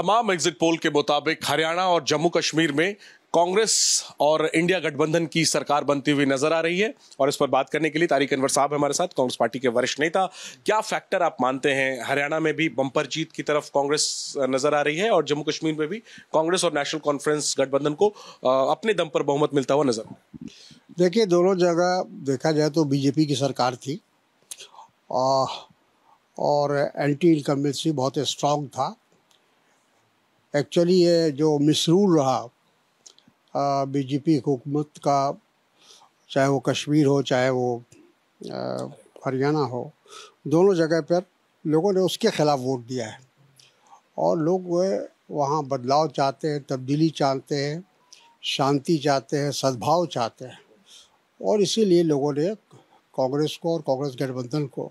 तमाम exit poll के मुताबिक हरियाणा और जम्मू कश्मीर में कांग्रेस और इंडिया गठबंधन की सरकार बनती हुई नजर आ रही है और इस पर बात करने के लिए तारिक अनवर साहब हमारे साथ कांग्रेस पार्टी के वरिष्ठ नेता क्या फैक्टर आप मानते हैं हरियाणा में भी बम्पर जीत की तरफ कांग्रेस नजर आ रही है और जम्मू कश्मीर में भी कांग्रेस और नेशनल कॉन्फ्रेंस गठबंधन को अपने दम पर बहुमत मिलता हुआ नजर देखिए दोनों जगह देखा जाए तो बीजेपी की सरकार थी और एंटी इनकम्बेंसी बहुत स्ट्रांग था एक्चुअली ये जो मिसरूल रहा बीजेपी हुकूमत का चाहे वो कश्मीर हो चाहे वो हरियाणा हो दोनों जगह पर लोगों ने उसके ख़िलाफ़ वोट दिया है और लोग वहाँ बदलाव चाहते हैं तब्दीली चाहते हैं शांति चाहते हैं सद्भाव चाहते हैं और इसीलिए लोगों ने कांग्रेस को और कांग्रेस गठबंधन को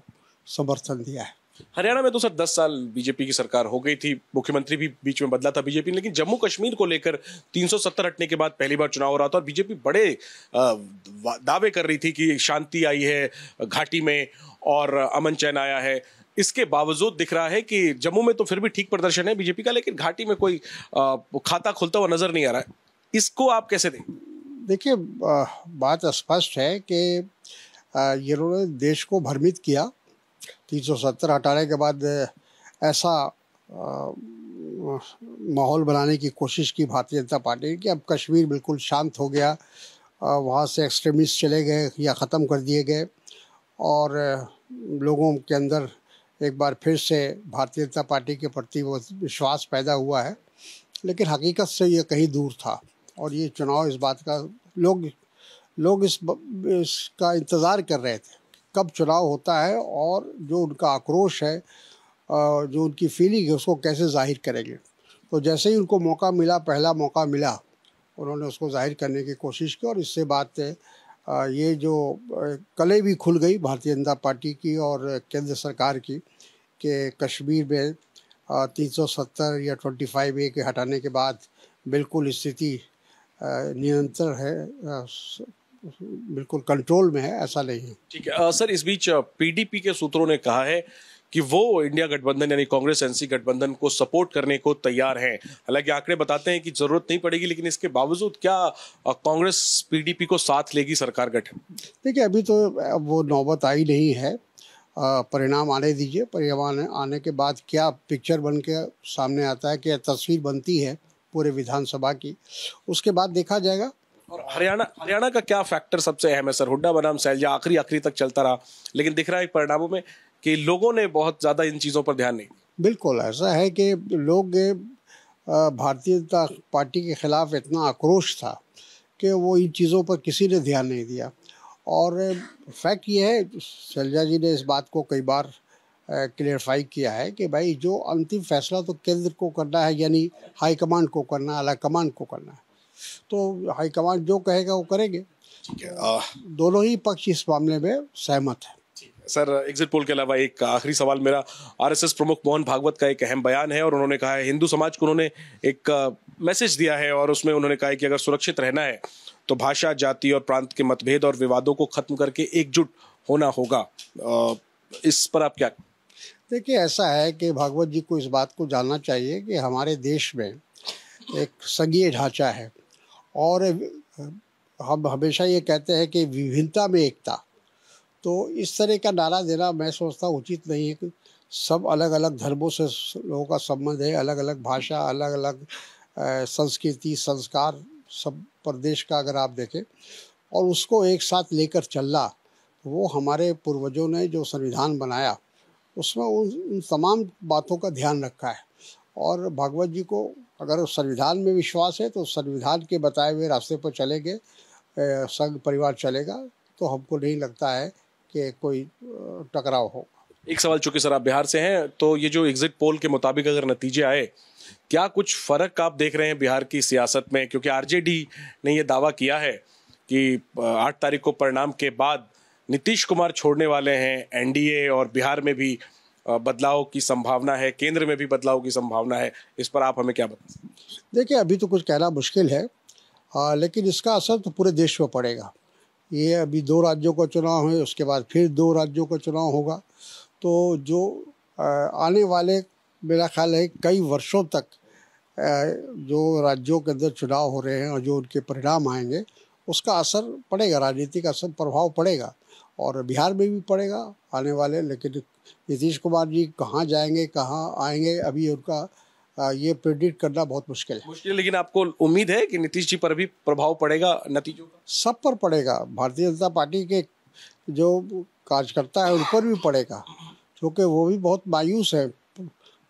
समर्थन दिया है हरियाणा में तो सर दस साल बीजेपी की सरकार हो गई थी मुख्यमंत्री भी बीच में बदला था बीजेपी लेकिन जम्मू कश्मीर को लेकर 370 हटने के बाद पहली बार चुनाव हो रहा था और बीजेपी बड़े दावे कर रही थी कि शांति आई है घाटी में और अमन चैन आया है इसके बावजूद दिख रहा है कि जम्मू में तो फिर भी ठीक प्रदर्शन है बीजेपी का लेकिन घाटी में कोई खाता खुलता हुआ नजर नहीं आ रहा है इसको आप कैसे देखें देखिए बात स्पष्ट है कि ये देश को भ्रमित किया तीन सौ सत्तर हटाने के बाद ऐसा माहौल बनाने की कोशिश की भारतीय जनता पार्टी कि अब कश्मीर बिल्कुल शांत हो गया वहाँ से एक्सट्रीमिस्ट चले गए या ख़त्म कर दिए गए और लोगों के अंदर एक बार फिर से भारतीय जनता पार्टी के प्रति वो विश्वास पैदा हुआ है लेकिन हकीकत से ये कहीं दूर था और ये चुनाव इस बात का लोग लोग इस इसका इंतज़ार कर रहे थे कब चुनाव होता है और जो उनका आक्रोश है जो उनकी फीलिंग है उसको कैसे जाहिर करेंगे तो जैसे ही उनको मौका मिला पहला मौका मिला उन्होंने उसको जाहिर करने की कोशिश की और इससे बात ये जो कले भी खुल गई भारतीय जनता पार्टी की और केंद्र सरकार की कि कश्मीर में 370 या 25 ए के हटाने के बाद बिल्कुल स्थिति नियंत्रण है बिल्कुल कंट्रोल में है ऐसा नहीं है ठीक है आ, सर इस बीच पीडीपी के सूत्रों ने कहा है कि वो इंडिया गठबंधन यानी कांग्रेस एनसी गठबंधन को सपोर्ट करने को तैयार हैं हालांकि आंकड़े बताते हैं कि जरूरत नहीं पड़ेगी लेकिन इसके बावजूद क्या कांग्रेस पीडीपी को साथ लेगी सरकार गठन देखिए अभी तो वो नौबत आई नहीं है परिणाम आने दीजिए परिणाम आने के बाद क्या पिक्चर बन के सामने आता है क्या तस्वीर बनती है पूरे विधानसभा की उसके बाद देखा जाएगा और हरियाणा हरियाणा का क्या फैक्टर सबसे अहम है सर हुड्डा बनाम सैलजा आखिरी आखिरी तक चलता रहा लेकिन दिख रहा है परिणामों में कि लोगों ने बहुत ज़्यादा इन चीज़ों पर ध्यान नहीं बिल्कुल ऐसा है कि लोग भारतीय जनता पार्टी के खिलाफ इतना आक्रोश था कि वो इन चीज़ों पर किसी ने ध्यान नहीं दिया और फैक्ट ये है शैलजा जी ने इस बात को कई बार क्लियरफाई किया है कि भाई जो अंतिम फैसला तो केंद्र को करना है यानी हाई कमांड को करना अला कमांड को करना है तो हाईकमान जो कहेगा वो करेंगे ठीक है आ... दोनों ही पक्ष इस मामले में सहमत है सर एग्जिट पोल के अलावा एक आखिरी सवाल मेरा आरएसएस प्रमुख मोहन भागवत का एक अहम बयान है और उन्होंने कहा है हिंदू समाज को उन्होंने एक मैसेज दिया है और उसमें उन्होंने कहा है कि अगर सुरक्षित रहना है तो भाषा जाति और प्रांत के मतभेद और विवादों को खत्म करके एकजुट होना होगा इस पर आप क्या देखिए ऐसा है कि भागवत जी को इस बात को जानना चाहिए कि हमारे देश में एक संघीय ढांचा है और हम हमेशा ये कहते हैं कि विभिन्नता में एकता तो इस तरह का नारा देना मैं सोचता उचित नहीं है कि सब अलग अलग धर्मों से लोगों का संबंध है अलग अलग भाषा अलग अलग संस्कृति संस्कार सब प्रदेश का अगर आप देखें और उसको एक साथ लेकर चलना वो हमारे पूर्वजों ने जो संविधान बनाया उसमें उन, उन तमाम बातों का ध्यान रखा है और भगवत जी को अगर उस संविधान में विश्वास है तो संविधान के बताए हुए रास्ते पर चलेंगे संघ परिवार चलेगा तो हमको नहीं लगता है कि कोई टकराव होगा एक सवाल चूंकि सर आप बिहार से हैं तो ये जो एग्जिट पोल के मुताबिक अगर नतीजे आए क्या कुछ फर्क आप देख रहे हैं बिहार की सियासत में क्योंकि आरजेडी ने ये दावा किया है कि आठ तारीख को परिणाम के बाद नीतीश कुमार छोड़ने वाले हैं एनडीए और बिहार में भी बदलाव की संभावना है केंद्र में भी बदलाव की संभावना है इस पर आप हमें क्या बता देखिए अभी तो कुछ कहना मुश्किल है आ, लेकिन इसका असर तो पूरे देश में पड़ेगा ये अभी दो राज्यों का चुनाव है उसके बाद फिर दो राज्यों का चुनाव होगा तो जो आ, आने वाले मेरा ख्याल है कई वर्षों तक आ, जो राज्यों के अंदर चुनाव हो रहे हैं और जो उनके परिणाम आएंगे उसका असर पड़ेगा राजनीतिक असर प्रभाव पड़ेगा और बिहार में भी पड़ेगा आने वाले लेकिन नीतीश कुमार जी कहाँ जाएंगे कहाँ आएंगे अभी उनका ये प्रेडिक्ट करना बहुत मुश्किल है मुश्किल लेकिन आपको उम्मीद है कि नीतीश जी पर भी प्रभाव पड़ेगा नतीजों का सब पर पड़ेगा भारतीय जनता पार्टी के जो कार्यकर्ता है उन पर भी पड़ेगा क्योंकि वो भी बहुत मायूस है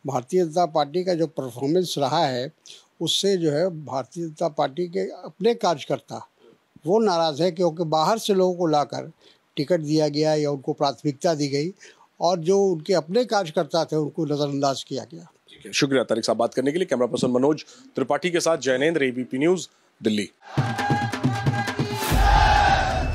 भारतीय जनता पार्टी का जो परफॉर्मेंस रहा है उससे जो है भारतीय जनता पार्टी के अपने कार्यकर्ता वो नाराज़ है क्योंकि बाहर से लोगों को लाकर टिकट दिया गया या उनको प्राथमिकता दी गई और जो उनके अपने कार्यकर्ता थे उनको नज़रअंदाज किया गया शुक्रिया तारिक साहब बात करने के लिए कैमरा पर्सन मनोज त्रिपाठी के साथ Jainendra ABP news Delhi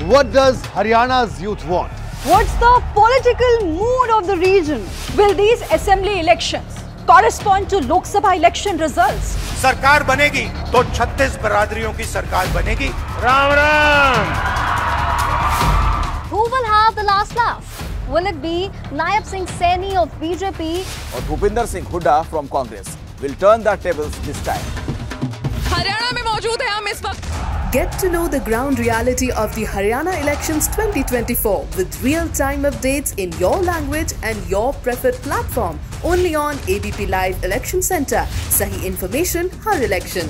What does Haryana's youth want? What's the political mood of the region? Will these assembly elections correspond to Lok Sabha election results? सरकार बनेगी तो 36 बरादरियों की सरकार बनेगी Ram Ram Who will have the last laugh? Will it be Nayab Singh Saini of BJP or Bhupinder Singh Hooda from Congress? Will turn the tables this time. Haryana में मौजूद Get to know the ground reality of the Haryana elections 2024 with real-time updates in your language and your preferred platform only on ABP Live Election Center. Sahi information, her election.